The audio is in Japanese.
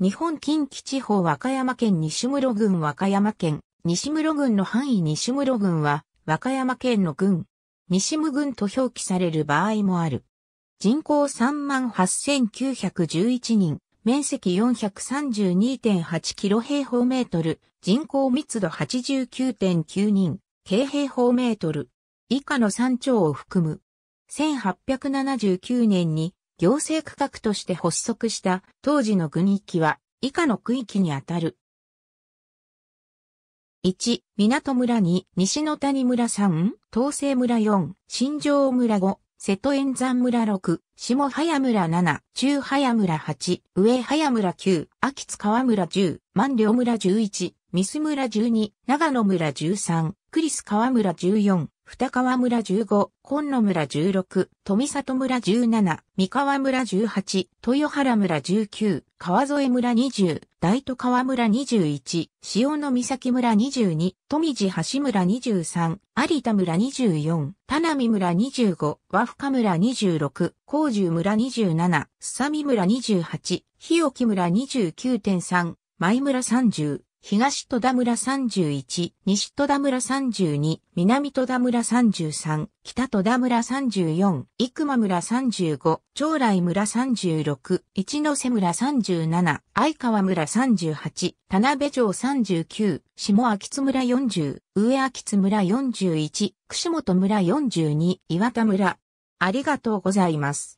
日本近畿地方和歌山県西室郡和歌山県西室郡の範囲西室郡は和歌山県の郡西室郡と表記される場合もある。人口38,911人、面積432.8キロ平方メートル、人口密度89.9人、京平方メートル、以下の山頂を含む。1879年に行政区画として発足した当時の郡域は以下の区域にあたる。1、港村2、西の谷村3、東西村4、新城村5、瀬戸沿山村6、下早村7、中早村8、上早村9、秋津川村10、万両村11、三須村12、長野村13、クリス川村14、二川村15、今野村16、富里村17、三河村18、豊原村19、川添村20、大都川村21、塩の岬村22、富士橋村23、有田村24、田波村25、和深村26、高住村27、すさみ村28、日置村29.3、舞村30、東戸田村31、西戸田村32、南戸田村33、北戸田村34、生間村35、長来村36、一ノ瀬村37、相川村38、田辺城39、下秋津村40、上秋津村41、串本村42、岩田村。ありがとうございます。